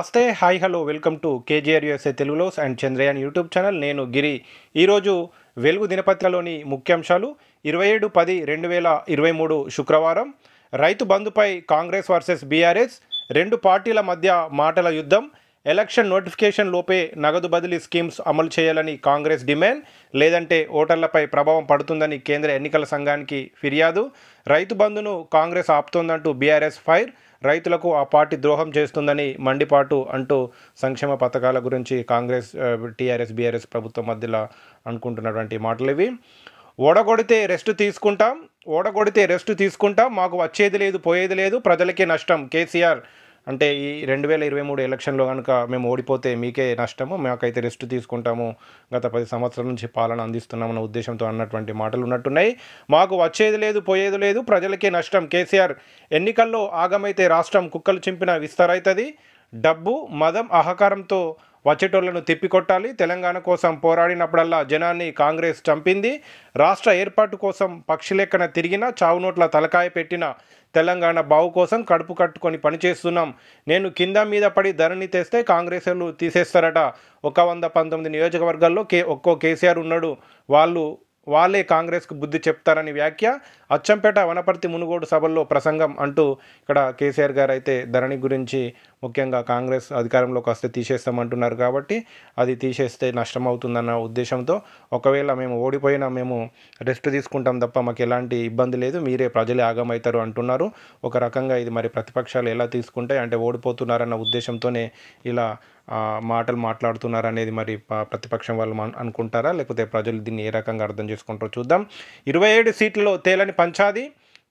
నమస్తే hi hello welcome to KGR USA తెలుగులోస్ and Chandrayaan YouTube channel నేను గిరి ఈరోజు వెలుగు దినపత్రలోని ముఖ్యాంశాలు ఇరవై ఏడు పది రెండు వేల ఇరవై మూడు శుక్రవారం రైతు బంధుపై కాంగ్రెస్ వర్సెస్ బీఆర్ఎస్ రెండు పార్టీల మధ్య మాటల యుద్ధం ఎలక్షన్ నోటిఫికేషన్ లోపే నగదు బదిలీ స్కీమ్స్ అమలు చేయాలని కాంగ్రెస్ డిమాండ్ లేదంటే ఓటర్లపై ప్రభావం పడుతుందని కేంద్ర ఎన్నికల సంఘానికి ఫిర్యాదు రైతు బంధును కాంగ్రెస్ ఆపుతోందంటూ బీఆర్ఎస్ ఫైర్ రైతులకు ఆ పార్టీ ద్రోహం చేస్తుందని మండిపాటు అంటూ సంక్షేమ పథకాల గురించి కాంగ్రెస్ టీఆర్ఎస్ బీఆర్ఎస్ ప్రభుత్వం మధ్యలో అనుకుంటున్నటువంటి మాటలు ఇవి ఓడగొడితే రెస్ట్ తీసుకుంటాం ఓడగొడితే రెస్ట్ తీసుకుంటాం మాకు వచ్చేది లేదు పోయేది లేదు ప్రజలకే నష్టం కేసీఆర్ అంటే ఈ రెండు వేల ఇరవై మూడు ఎలక్షన్లో కనుక మేము ఓడిపోతే మీకే నష్టము మాకైతే రెస్ట్ తీసుకుంటాము గత పది సంవత్సరాల నుంచి పాలన అందిస్తున్నామన్న ఉద్దేశంతో అన్నటువంటి మాటలు ఉన్నట్టున్నాయి మాకు వచ్చేది లేదు పోయేది లేదు ప్రజలకే నష్టం కేసీఆర్ ఎన్నికల్లో ఆగమైతే రాష్ట్రం కుక్కలు చింపిన విస్తరైతుంది డబ్బు మదం అహకారంతో వచ్చేటోళ్లను తిప్పికొట్టాలి తెలంగాణ కోసం పోరాడినప్పుడల్లా జనాన్ని కాంగ్రెస్ చంపింది రాష్ట్ర ఏర్పాటు కోసం పక్షి లెక్కన తిరిగిన చావునోట్ల తలకాయ పెట్టిన తెలంగాణ బావు కోసం కడుపు కట్టుకొని పనిచేస్తున్నాం నేను కింద మీద పడి ధరణి తెస్తే కాంగ్రెసర్లు తీసేస్తారట ఒక వంద పంతొమ్మిది నియోజకవర్గాల్లో కే ఒక్కో కేసీఆర్ ఉన్నాడు వాళ్ళు వాళ్ళే కాంగ్రెస్కు బుద్ధి చెప్తారని వ్యాఖ్య అచ్చంపేట వనపర్తి మునుగోడు సభల్లో ప్రసంగం అంటూ ఇక్కడ కేసీఆర్ గారు అయితే ధరణి గురించి ముఖ్యంగా కాంగ్రెస్ అధికారంలోకి వస్తే తీసేస్తామంటున్నారు కాబట్టి అది తీసేస్తే నష్టం అవుతుందన్న ఉద్దేశంతో ఒకవేళ మేము ఓడిపోయినా మేము రెస్ట్ తీసుకుంటాం తప్ప మాకు ఎలాంటి ఇబ్బంది లేదు మీరే ప్రజలే ఆగమవుతారు అంటున్నారు ఒక రకంగా ఇది మరి ప్రతిపక్షాలు ఎలా తీసుకుంటాయి అంటే ఓడిపోతున్నారన్న ఉద్దేశంతోనే ఇలా మాటలు మాట్లాడుతున్నారు అనేది మరి ప్రతిపక్షం వాళ్ళు అనుకుంటారా లేకపోతే ప్రజలు దీన్ని ఏ రకంగా అర్థం చేసుకుంటారో చూద్దాం ఇరవై ఏడు సీట్లలో తేలని పంచాది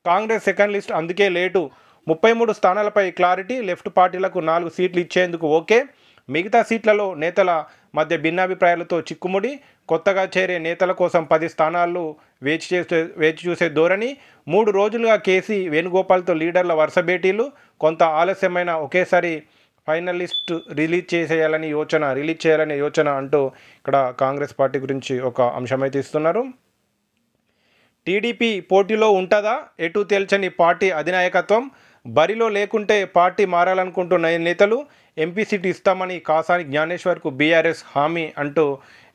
కాంగ్రెస్ సెకండ్ లిస్ట్ అందుకే లేటు ముప్పై మూడు స్థానాలపై క్లారిటీ లెఫ్ట్ పార్టీలకు నాలుగు సీట్లు ఇచ్చేందుకు ఓకే మిగతా సీట్లలో నేతల మధ్య భిన్నాభిప్రాయాలతో చిక్కుముడి కొత్తగా చేరే నేతల కోసం పది స్థానాల్లో వేచి చేసే వేచి చూసే ధోరణి మూడు రోజులుగా కేసీ వేణుగోపాల్తో లీడర్ల వరుస భేటీలు కొంత ఆలస్యమైన ఒకేసారి ఫైనలిస్ట్ రిలీజ్ చేసేయాలని యోచన రిలీజ్ చేయాలని యోచన అంటూ ఇక్కడ కాంగ్రెస్ పార్టీ గురించి ఒక అంశమైతే ఇస్తున్నారు టీడీపీ పోటీలో ఉంటుందా ఎటు తేల్చని పార్టీ అధినాయకత్వం బరిలో లేకుంటే పార్టీ మారాలనుకుంటున్న నేతలు ఎంపీ సీట్ ఇస్తామని కాసాని జ్ఞానేశ్వర్కు బీఆర్ఎస్ హామీ అంటూ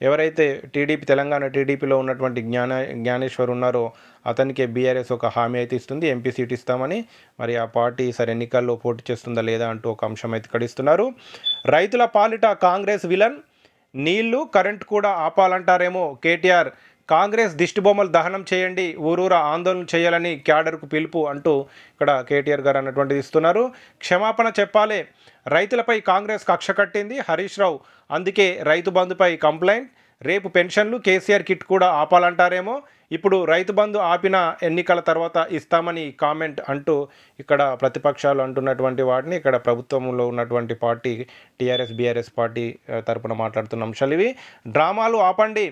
ఎవరైతే టీడీపీ తెలంగాణ టీడీపీలో ఉన్నటువంటి జ్ఞాన జ్ఞానేశ్వర్ ఉన్నారో అతనికే బీఆర్ఎస్ ఒక హామీ అయితే ఇస్తుంది ఎంపీ సీట్ ఇస్తామని మరి ఆ పార్టీ సరే ఎన్నికల్లో పోటీ చేస్తుందా లేదా అంటూ ఒక అంశం అయితే కడిస్తున్నారు రైతుల పాలిట కాంగ్రెస్ విలన్ నీళ్లు కరెంట్ కూడా ఆపాలంటారేమో కేటీఆర్ కాంగ్రెస్ దిష్టిబొమ్మలు దహనం చేయండి ఊరూర ఆందోళన చేయాలని క్యాడర్కు పిలుపు అంటూ ఇక్కడ కేటీఆర్ గారు అన్నటువంటిది ఇస్తున్నారు క్షమాపణ చెప్పాలి రైతులపై కాంగ్రెస్ కక్ష కట్టింది హరీష్ రావు అందుకే రైతు బంధుపై కంప్లైంట్ రేపు పెన్షన్లు కేసీఆర్ కిట్ కూడా ఆపాలంటారేమో ఇప్పుడు రైతు బంధు ఆపిన ఎన్నికల తర్వాత ఇస్తామని కామెంట్ అంటూ ఇక్కడ ప్రతిపక్షాలు అంటున్నటువంటి వాటిని ఇక్కడ ప్రభుత్వంలో ఉన్నటువంటి పార్టీ టీఆర్ఎస్ బీఆర్ఎస్ పార్టీ తరపున మాట్లాడుతున్న అంశాలు ఇవి డ్రామాలు ఆపండి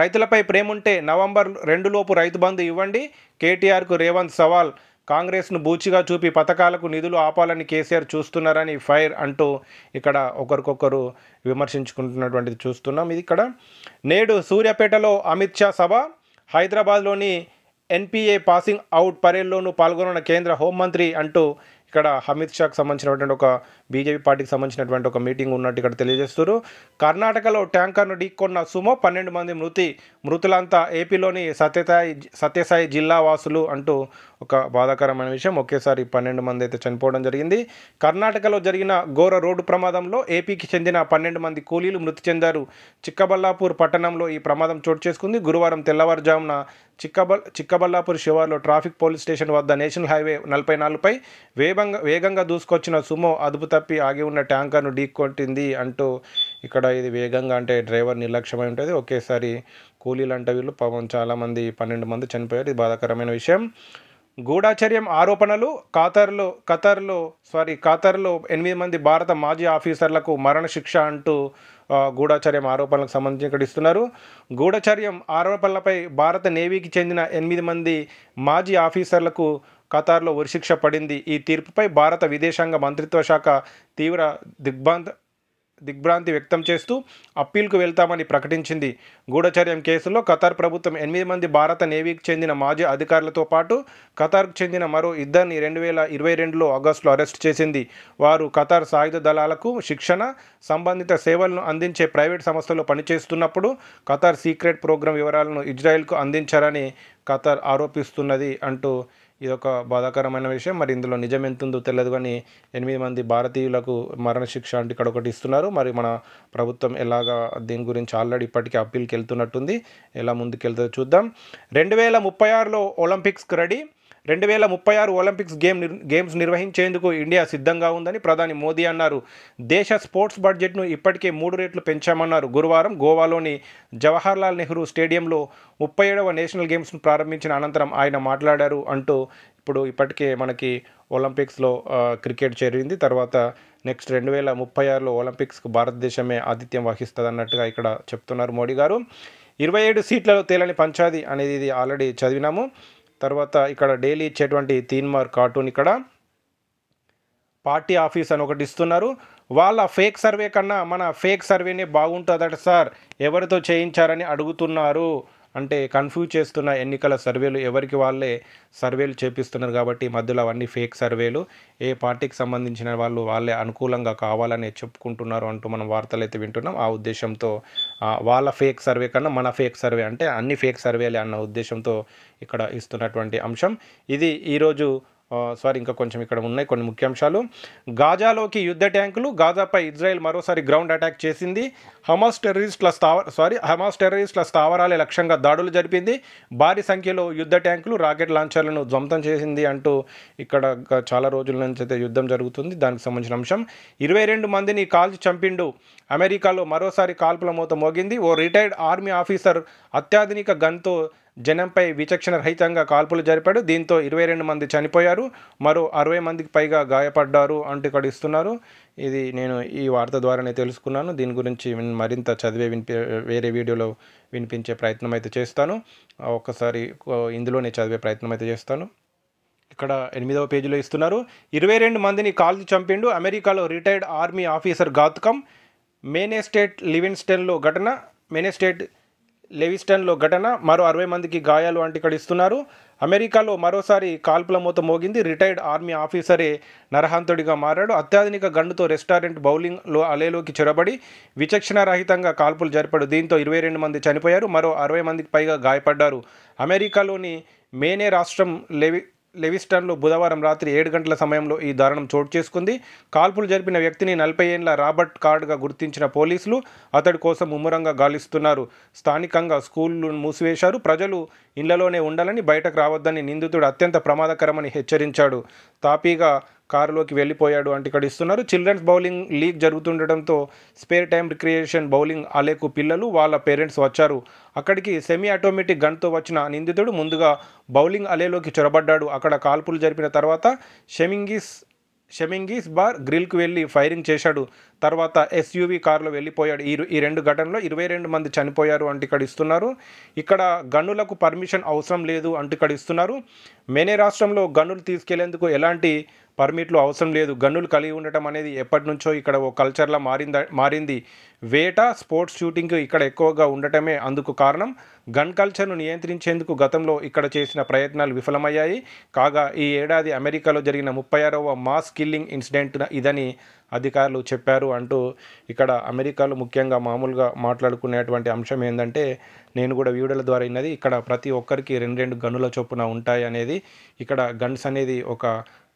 రైతులపై ప్రేముంటే నవంబర్ రెండులోపు రైతు బంధు ఇవ్వండి కేటీఆర్కు రేవంత్ సవాల్ కాంగ్రెస్ను బూచిగా చూపి పథకాలకు నిధులు ఆపాలని కేసీఆర్ చూస్తున్నారని ఫైర్ అంటూ ఇక్కడ ఒకరికొకరు విమర్శించుకుంటున్నటువంటిది చూస్తున్నాం ఇది ఇక్కడ నేడు సూర్యాపేటలో అమిత్ షా సభ హైదరాబాద్లోని ఎన్పిఏ పాసింగ్ అవుట్ పరేడ్లోనూ పాల్గొన్న కేంద్ర హోంమంత్రి అంటూ ఇక్కడ అమిత్ షాకు సంబంధించినటువంటి ఒక బీజేపీ పార్టీకి సంబంధించినటువంటి ఒక మీటింగ్ ఉన్నట్టు ఇక్కడ తెలియజేస్తున్నారు కర్ణాటకలో ట్యాంకర్ను ఢీక్కొన్న సుమో పన్నెండు మంది మృతి మృతులంతా ఏపీలోని సత్యసాయి సత్యసాయి జిల్లా వాసులు అంటూ ఒక బాధాకరమైన విషయం ఒకేసారి పన్నెండు మంది అయితే చనిపోవడం జరిగింది కర్ణాటకలో జరిగిన ఘోర రోడ్డు ప్రమాదంలో ఏపీకి చెందిన పన్నెండు మంది కూలీలు మృతి చెందారు చిక్కబల్లాపూర్ పట్టణంలో ఈ ప్రమాదం చోటు చేసుకుంది గురువారం తెల్లవారుజామున చిక్కబల్ చిక్కబల్లాపూర్ శివార్లో ట్రాఫిక్ పోలీస్ స్టేషన్ వద్ద నేషనల్ హైవే నలభై నాలుగుపై వేగంగా వేగంగా దూసుకొచ్చిన సుమో అదుపు తప్పి ఆగి ఉన్న ట్యాంకర్ను ఢీక్కొట్టింది అంటూ ఇక్కడ ఇది వేగంగా అంటే డ్రైవర్ నిర్లక్ష్యమై ఉంటుంది ఒకేసారి కూలీలు అంటే వీళ్ళు పాపం చాలామంది పన్నెండు మంది చనిపోయారు ఇది బాధాకరమైన విషయం గూఢాచర్యం ఆరోపణలు ఖాతర్లు ఖతర్లో సారీ ఖతర్లో ఎనిమిది మంది భారత మాజీ ఆఫీసర్లకు మరణశిక్ష అంటూ గూఢాచర్యం ఆరోపణలకు సంబంధించి ఇక్కడ ఇస్తున్నారు గూఢచర్యం ఆరోపణలపై భారత నేవీకి చెందిన ఎనిమిది మంది మాజీ ఆఫీసర్లకు ఖతార్లో ఉరిశిక్ష పడింది ఈ తీర్పుపై భారత విదేశాంగ మంత్రిత్వ శాఖ తీవ్ర దిగ్భాంత దిగ్భ్రాంతి వ్యక్తం చేస్తూ అప్పీల్కు వెళ్తామని ప్రకటించింది గూఢచర్యం కేసులో ఖతార్ ప్రభుత్వం ఎనిమిది మంది భారత నేవీకి చెందిన మాజీ అధికారులతో పాటు ఖతార్కు చెందిన మరో ఇద్దరిని రెండు వేల ఇరవై రెండులో ఆగస్టులో అరెస్ట్ చేసింది వారు ఖతార్ సాయుధ దళాలకు శిక్షణ సంబంధిత సేవలను అందించే ప్రైవేట్ సంస్థలో పనిచేస్తున్నప్పుడు ఖతార్ సీక్రెట్ ప్రోగ్రాం వివరాలను ఇజ్రాయెల్కు అందించారని ఖతార్ ఆరోపిస్తున్నది అంటూ ఇదొక బాధాకరమైన విషయం మరి ఇందులో నిజం ఎంతుందో తెలియదు కానీ ఎనిమిది మంది భారతీయులకు మరణశిక్ష అంటే ఇక్కడ ఒకటి ఇస్తున్నారు మరి మన ప్రభుత్వం ఎలాగా దీని గురించి ఆల్రెడీ ఇప్పటికీ అప్పీల్కి వెళ్తున్నట్టుంది ఎలా ముందుకెళ్తుందో చూద్దాం రెండు వేల ముప్పై ఆరులో ఒలింపిక్స్కి రెడీ రెండు వేల ముప్పై ఆరు ఒలింపిక్స్ గేమ్ గేమ్స్ నిర్వహించేందుకు ఇండియా సిద్ధంగా ఉందని ప్రధాని మోదీ అన్నారు దేశ స్పోర్ట్స్ బడ్జెట్ను ఇప్పటికే మూడు రేట్లు పెంచామన్నారు గురువారం గోవాలోని జవహర్లాల్ నెహ్రూ స్టేడియంలో ముప్పై ఏడవ నేషనల్ గేమ్స్ను ప్రారంభించిన అనంతరం ఆయన మాట్లాడారు అంటూ ఇప్పుడు ఇప్పటికే మనకి ఒలింపిక్స్లో క్రికెట్ చేరింది తర్వాత నెక్స్ట్ రెండు వేల ముప్పై ఆరులో ఒలింపిక్స్కు భారతదేశమే ఆతిథ్యం వహిస్తుంది అన్నట్టుగా ఇక్కడ చెప్తున్నారు మోడీ గారు ఇరవై ఏడు సీట్లలో తేలని పంచాది అనేది ఇది ఆల్రెడీ చదివినాము తర్వాత ఇక్కడ డైలీ ఇచ్చేటువంటి తీన్ మార్క్ కార్టూన్ ఇక్కడ పార్టీ ఆఫీస్ అని ఒకటి ఇస్తున్నారు వాళ్ళ ఫేక్ సర్వే కన్నా మన ఫేక్ సర్వేనే బాగుంటుందట సార్ ఎవరితో చేయించారని అడుగుతున్నారు అంటే కన్ఫ్యూజ్ చేస్తున్న ఎన్నికల సర్వేలు ఎవరికి వాళ్ళే సర్వేలు చేపిస్తున్నారు కాబట్టి మధ్యలో అవన్నీ ఫేక్ సర్వేలు ఏ పార్టీకి సంబంధించిన వాళ్ళు వాళ్ళే అనుకూలంగా కావాలని చెప్పుకుంటున్నారు అంటూ మనం వార్తలు అయితే వింటున్నాం ఆ ఉద్దేశంతో వాళ్ళ ఫేక్ సర్వే కన్నా మన ఫేక్ సర్వే అంటే అన్ని ఫేక్ సర్వేలే అన్న ఉద్దేశంతో ఇక్కడ ఇస్తున్నటువంటి అంశం ఇది ఈరోజు సారీ ఇంకా కొంచెం ఇక్కడ ఉన్నాయి కొన్ని ముఖ్యాంశాలు గాజాలోకి యుద్ధ ట్యాంకులు గాజాపై ఇజ్రాయెల్ మరోసారి గ్రౌండ్ అటాక్ చేసింది హమాస్ టెర్రరిస్టుల స్థావ సారీ హమాస్ టెర్రరిస్టుల స్థావరాలే లక్ష్యంగా దాడులు జరిపింది భారీ సంఖ్యలో యుద్ధ ట్యాంకులు రాకెట్ లాంచర్లను ధ్వంతం చేసింది అంటూ ఇక్కడ చాలా రోజుల నుంచి అయితే యుద్ధం జరుగుతుంది దానికి సంబంధించిన అంశం ఇరవై రెండు మందిని కాల్చి చంపిండు అమెరికాలో మరోసారి కాల్పుల మూత మోగింది ఓ రిటైర్డ్ ఆర్మీ ఆఫీసర్ అత్యాధునిక గన్తో జనంపై విచక్షణ రహితంగా కాల్పులు జరిపాడు దీంతో ఇరవై రెండు మంది చనిపోయారు మరో అరవై మందికి పైగా గాయపడ్డారు అంటూ ఇక్కడ ఇస్తున్నారు ఇది నేను ఈ వార్త ద్వారానే తెలుసుకున్నాను దీని గురించి మరింత చదివే వినిపి వేరే వీడియోలో వినిపించే ప్రయత్నం అయితే చేస్తాను ఒక్కసారి ఇందులోనే చదివే ప్రయత్నం అయితే చేస్తాను ఇక్కడ ఎనిమిదవ పేజీలో ఇస్తున్నారు ఇరవై రెండు మందిని కాల్చి చంపిండు అమెరికాలో రిటైర్డ్ ఆర్మీ ఆఫీసర్ ఘాత్కం మేనే స్టేట్ స్టెన్లో ఘటన మేనే స్టేట్ లెవిస్టన్లో ఘటన మరో అరవై మందికి గాయాలు అంటికడిస్తున్నారు అమెరికాలో మరోసారి కాల్పుల మూత మోగింది రిటైర్డ్ ఆర్మీ ఆఫీసరే నరహంతుడిగా మారాడు అత్యాధునిక గన్నుతో రెస్టారెంట్ బౌలింగ్లో అలేలోకి చొరబడి విచక్షణారహితంగా కాల్పులు జరిపాడు దీంతో ఇరవై రెండు మంది చనిపోయారు మరో అరవై మందికి పైగా గాయపడ్డారు అమెరికాలోని మేనే రాష్ట్రం లెవి లెవిస్టన్లో బుధవారం రాత్రి ఏడు గంటల సమయంలో ఈ దారుణం చోటు చేసుకుంది కాల్పులు జరిపిన వ్యక్తిని నలభై ఏండ్ల రాబర్ట్ కార్డ్గా గుర్తించిన పోలీసులు అతడి కోసం ముమ్మరంగా గాలిస్తున్నారు స్థానికంగా స్కూళ్లు మూసివేశారు ప్రజలు ఇళ్లలోనే ఉండాలని బయటకు రావద్దని నిందితుడు అత్యంత ప్రమాదకరమని హెచ్చరించాడు తాపీగా కారులోకి వెళ్ళిపోయాడు అంటే ఇక్కడ ఇస్తున్నారు చిల్డ్రన్స్ బౌలింగ్ లీగ్ జరుగుతుండటంతో స్పేర్ టైం రిక్రియేషన్ బౌలింగ్ అలేకు పిల్లలు వాళ్ళ పేరెంట్స్ వచ్చారు అక్కడికి సెమీ ఆటోమేటిక్ గన్తో వచ్చిన నిందితుడు ముందుగా బౌలింగ్ అలేలోకి చొరబడ్డాడు అక్కడ కాల్పులు జరిపిన తర్వాత షెమింగిస్ షెమింగిస్ బార్ గ్రిల్కు వెళ్ళి ఫైరింగ్ చేశాడు తర్వాత ఎస్యూవీ కారులో వెళ్ళిపోయాడు ఈ ఈ రెండు ఘటనలో ఇరవై రెండు మంది చనిపోయారు అంటూ ఇక్కడ ఇస్తున్నారు ఇక్కడ గన్నులకు పర్మిషన్ అవసరం లేదు అంటూ ఇక్కడ ఇస్తున్నారు మేనే రాష్ట్రంలో గన్నులు తీసుకెళ్లేందుకు ఎలాంటి పర్మిట్లు అవసరం లేదు గన్నులు కలిగి ఉండటం అనేది ఎప్పటి నుంచో ఇక్కడ ఓ కల్చర్లా మారింద మారింది వేట స్పోర్ట్స్ షూటింగ్ ఇక్కడ ఎక్కువగా ఉండటమే అందుకు కారణం గన్ కల్చర్ను నియంత్రించేందుకు గతంలో ఇక్కడ చేసిన ప్రయత్నాలు విఫలమయ్యాయి కాగా ఈ ఏడాది అమెరికాలో జరిగిన ముప్పై ఆరవ మాస్ కిల్లింగ్ ఇన్సిడెంట్ ఇదని అధికారులు చెప్పారు అంటూ ఇక్కడ అమెరికాలో ముఖ్యంగా మామూలుగా మాట్లాడుకునేటువంటి అంశం ఏంటంటే నేను కూడా వీడియోల ద్వారా అయినది ఇక్కడ ప్రతి ఒక్కరికి రెండు రెండు గన్నుల చొప్పున ఉంటాయి అనేది ఇక్కడ గన్స్ అనేది ఒక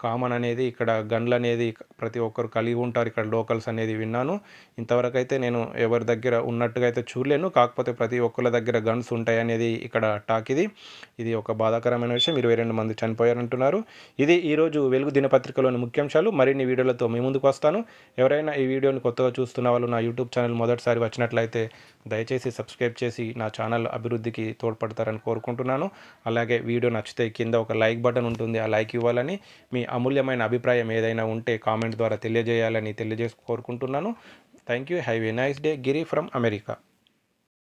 కామన్ అనేది ఇక్కడ గన్లు అనేది ప్రతి ఒక్కరు కలిగి ఉంటారు ఇక్కడ లోకల్స్ అనేది విన్నాను ఇంతవరకు అయితే నేను ఎవరి దగ్గర ఉన్నట్టుగా అయితే చూడలేను కాకపోతే ప్రతి ఒక్కరి దగ్గర గన్స్ ఉంటాయి అనేది ఇక్కడ టాక్ ఇది ఇది ఒక బాధాకరమైన విషయం ఇరవై రెండు మంది చనిపోయారంటున్నారు ఇది ఈరోజు వెలుగు దినపత్రికలోని ముఖ్యాంశాలు మరిన్ని వీడియోలతో మీ ముందుకు వస్తాను ఎవరైనా ఈ వీడియోని కొత్తగా చూస్తున్న వాళ్ళు నా యూట్యూబ్ ఛానల్ మొదటిసారి వచ్చినట్లయితే దయచేసి సబ్స్క్రైబ్ చేసి నా ఛానల్ అభివృద్ధికి తోడ్పడతారని కోరుకుంటున్నాను అలాగే వీడియో నచ్చితే కింద ఒక లైక్ బటన్ ఉంటుంది ఆ లైక్ ఇవ్వాలని మీ అమూల్యమైన అభిప్రాయం ఏదైనా ఉంటే కామెంట్ ద్వారా తెలియజేయాలని తెలియజేసి కోరుకుంటున్నాను thank you have a nice day Giri from America